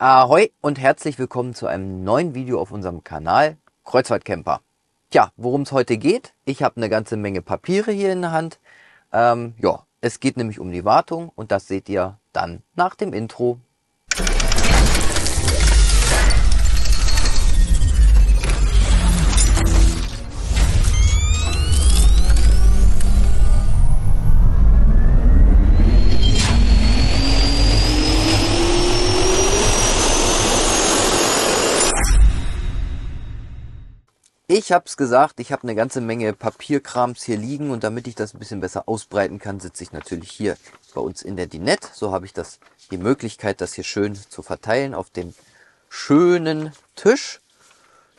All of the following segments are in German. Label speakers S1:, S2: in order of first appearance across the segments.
S1: Ahoi und herzlich willkommen zu einem neuen Video auf unserem Kanal Kreuzfahrtcamper. Tja, worum es heute geht, ich habe eine ganze Menge Papiere hier in der Hand. Ähm, ja, es geht nämlich um die Wartung und das seht ihr dann nach dem Intro. Ich hab's gesagt, ich habe eine ganze Menge Papierkrams hier liegen und damit ich das ein bisschen besser ausbreiten kann, sitze ich natürlich hier bei uns in der Dinette. So habe ich das die Möglichkeit, das hier schön zu verteilen auf dem schönen Tisch.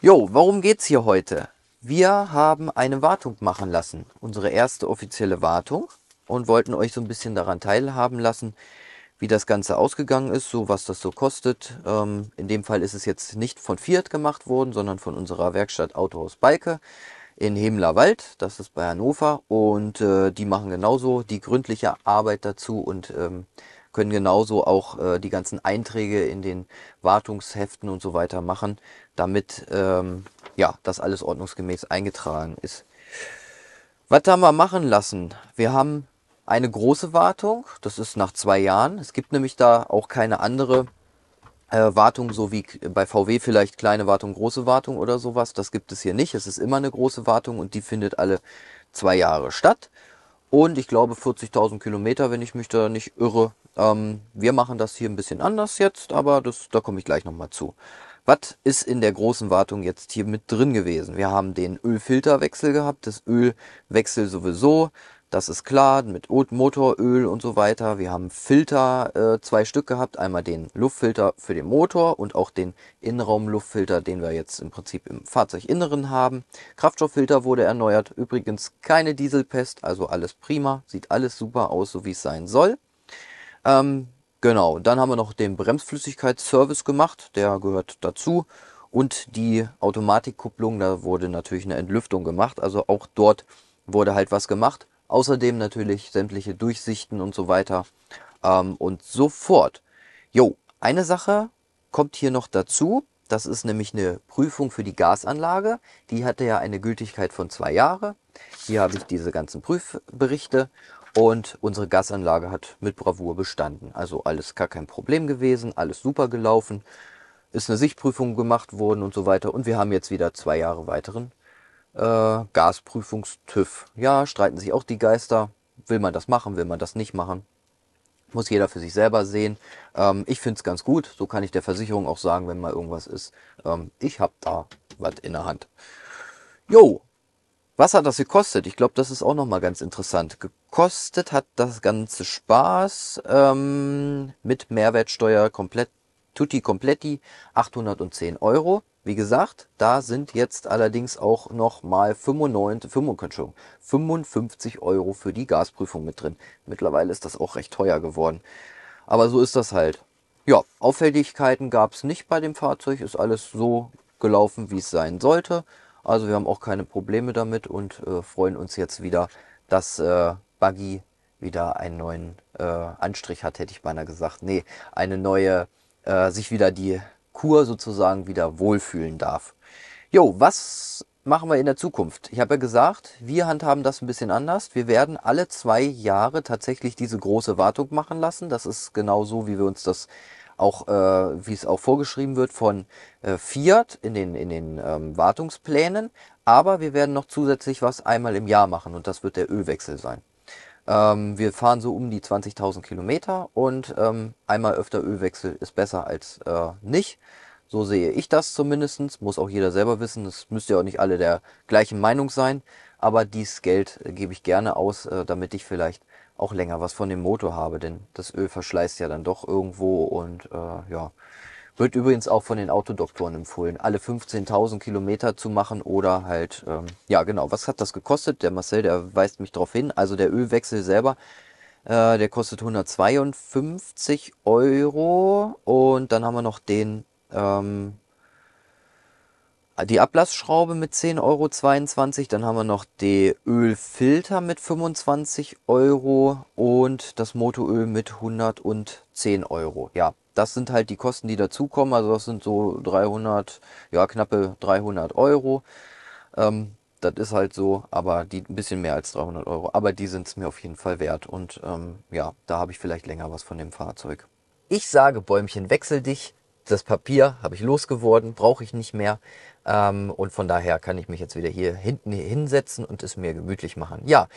S1: Jo, warum geht's hier heute? Wir haben eine Wartung machen lassen, unsere erste offizielle Wartung und wollten euch so ein bisschen daran teilhaben lassen, wie das Ganze ausgegangen ist, so was das so kostet. Ähm, in dem Fall ist es jetzt nicht von Fiat gemacht worden, sondern von unserer Werkstatt Autohaus Balke in Hemlerwald, das ist bei Hannover und äh, die machen genauso die gründliche Arbeit dazu und ähm, können genauso auch äh, die ganzen Einträge in den Wartungsheften und so weiter machen, damit ähm, ja das alles ordnungsgemäß eingetragen ist. Was haben wir machen lassen? Wir haben eine große Wartung. Das ist nach zwei Jahren. Es gibt nämlich da auch keine andere äh, Wartung, so wie bei VW vielleicht kleine Wartung, große Wartung oder sowas. Das gibt es hier nicht. Es ist immer eine große Wartung und die findet alle zwei Jahre statt. Und ich glaube 40.000 Kilometer, wenn ich mich da nicht irre. Ähm, wir machen das hier ein bisschen anders jetzt, aber das, da komme ich gleich nochmal zu. Was ist in der großen Wartung jetzt hier mit drin gewesen? Wir haben den Ölfilterwechsel gehabt, das Ölwechsel sowieso, das ist klar, mit Motoröl und so weiter. Wir haben Filter, äh, zwei Stück gehabt. Einmal den Luftfilter für den Motor und auch den Innenraumluftfilter, den wir jetzt im Prinzip im Fahrzeuginneren haben. Kraftstofffilter wurde erneuert. Übrigens keine Dieselpest, also alles prima. Sieht alles super aus, so wie es sein soll. Ähm, genau, dann haben wir noch den Bremsflüssigkeitsservice gemacht. Der gehört dazu. Und die Automatikkupplung, da wurde natürlich eine Entlüftung gemacht. Also auch dort wurde halt was gemacht. Außerdem natürlich sämtliche Durchsichten und so weiter. Ähm, und fort. Jo, eine Sache kommt hier noch dazu. Das ist nämlich eine Prüfung für die Gasanlage. Die hatte ja eine Gültigkeit von zwei Jahren. Hier habe ich diese ganzen Prüfberichte und unsere Gasanlage hat mit Bravour bestanden. Also alles gar kein Problem gewesen, alles super gelaufen, ist eine Sichtprüfung gemacht worden und so weiter. Und wir haben jetzt wieder zwei Jahre weiteren äh, Gasprüfungstüff. Ja, streiten sich auch die Geister. Will man das machen, will man das nicht machen? Muss jeder für sich selber sehen. Ähm, ich finde es ganz gut. So kann ich der Versicherung auch sagen, wenn mal irgendwas ist. Ähm, ich habe da was in der Hand. Jo, was hat das gekostet? Ich glaube, das ist auch nochmal ganz interessant. Gekostet hat das ganze Spaß ähm, mit Mehrwertsteuer komplett, tutti kompletti, 810 Euro. Wie gesagt, da sind jetzt allerdings auch nochmal 95, 55 Euro für die Gasprüfung mit drin. Mittlerweile ist das auch recht teuer geworden. Aber so ist das halt. Ja, Auffälligkeiten gab es nicht bei dem Fahrzeug, ist alles so gelaufen, wie es sein sollte. Also wir haben auch keine Probleme damit und äh, freuen uns jetzt wieder, dass äh, Buggy wieder einen neuen äh, Anstrich hat, hätte ich beinahe gesagt. Nee, eine neue, äh, sich wieder die Kur sozusagen wieder wohlfühlen darf. Jo, was machen wir in der Zukunft? Ich habe ja gesagt, wir handhaben das ein bisschen anders. Wir werden alle zwei Jahre tatsächlich diese große Wartung machen lassen. Das ist genau so, wie wir uns das auch, äh, wie es auch vorgeschrieben wird von äh, Fiat in den, in den ähm, Wartungsplänen. Aber wir werden noch zusätzlich was einmal im Jahr machen und das wird der Ölwechsel sein. Ähm, wir fahren so um die 20.000 Kilometer und ähm, einmal öfter Ölwechsel ist besser als äh, nicht. So sehe ich das zumindestens. Muss auch jeder selber wissen. Das müsst ihr auch nicht alle der gleichen Meinung sein. Aber dies Geld äh, gebe ich gerne aus, äh, damit ich vielleicht auch länger was von dem Motor habe. Denn das Öl verschleißt ja dann doch irgendwo und äh, ja wird übrigens auch von den Autodoktoren empfohlen, alle 15.000 Kilometer zu machen oder halt, ähm, ja genau, was hat das gekostet? Der Marcel, der weist mich darauf hin. Also der Ölwechsel selber, äh, der kostet 152 Euro und dann haben wir noch den ähm, die Ablassschraube mit 10,22 Euro. Dann haben wir noch die Ölfilter mit 25 Euro und das Motoröl mit 110 Euro. Ja, das sind halt die Kosten, die dazukommen. Also das sind so 300, ja, knappe 300 Euro. Ähm, das ist halt so, aber die ein bisschen mehr als 300 Euro. Aber die sind es mir auf jeden Fall wert. Und ähm, ja, da habe ich vielleicht länger was von dem Fahrzeug. Ich sage, Bäumchen, wechsel dich das Papier habe ich losgeworden, brauche ich nicht mehr. Ähm, und von daher kann ich mich jetzt wieder hier hinten hinsetzen und es mir gemütlich machen. Ja,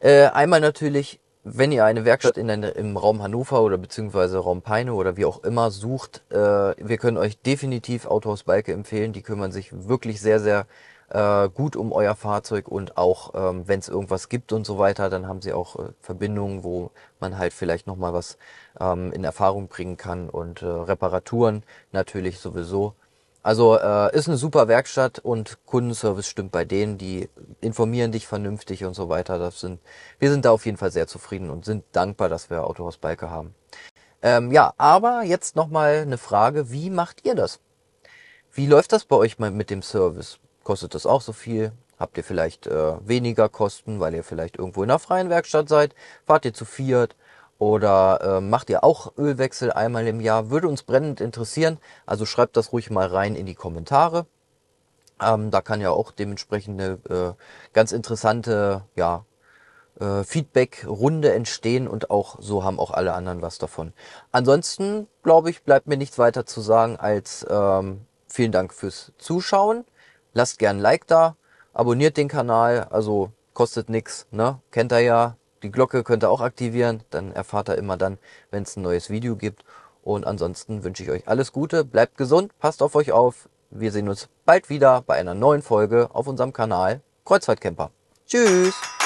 S1: äh, einmal natürlich wenn ihr eine Werkstatt in ein, im Raum Hannover oder beziehungsweise Raum Peine oder wie auch immer sucht, äh, wir können euch definitiv Autohaus Balke empfehlen. Die kümmern sich wirklich sehr, sehr äh, gut um euer Fahrzeug und auch, ähm, wenn es irgendwas gibt und so weiter, dann haben sie auch äh, Verbindungen, wo man halt vielleicht nochmal was ähm, in Erfahrung bringen kann und äh, Reparaturen natürlich sowieso. Also äh, ist eine super Werkstatt und Kundenservice stimmt bei denen, die informieren dich vernünftig und so weiter. Das sind, wir sind da auf jeden Fall sehr zufrieden und sind dankbar, dass wir Autohaus Balke haben. Ähm, ja, aber jetzt nochmal eine Frage, wie macht ihr das? Wie läuft das bei euch mit dem Service? Kostet das auch so viel? Habt ihr vielleicht äh, weniger Kosten, weil ihr vielleicht irgendwo in einer freien Werkstatt seid? Fahrt ihr zu viert? Oder äh, macht ihr auch Ölwechsel einmal im Jahr? Würde uns brennend interessieren. Also schreibt das ruhig mal rein in die Kommentare. Ähm, da kann ja auch dementsprechend eine äh, ganz interessante ja, äh, Feedback-Runde entstehen und auch so haben auch alle anderen was davon. Ansonsten, glaube ich, bleibt mir nichts weiter zu sagen als ähm, vielen Dank fürs Zuschauen. Lasst gern ein Like da, abonniert den Kanal, also kostet nix, ne? Kennt ihr ja, die Glocke könnt ihr auch aktivieren, dann erfahrt ihr immer dann, wenn es ein neues Video gibt. Und ansonsten wünsche ich euch alles Gute, bleibt gesund, passt auf euch auf. Wir sehen uns bald wieder bei einer neuen Folge auf unserem Kanal Kreuzfahrtcamper. Tschüss!